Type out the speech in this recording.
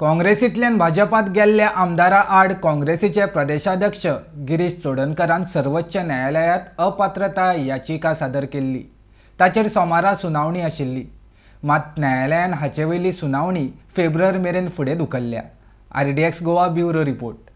काँग्रेसींतल्यान भाजपात गेल्ल्या आमदारा आड काँग्रेसीचे प्रदेशाध्यक्ष गिरीश चोडणकरान सर्वोच्च न्यायालयात अपात्रता याचिका सादर केल्ली ताचेर सोमारा सुनावणी आशिल्ली मात न्यायालयान हाचे वयली सुनावणी फेब्रुवारी मेरेन फुडें धुकल्ल्या आर गोवा ब्युरो रिपोर्ट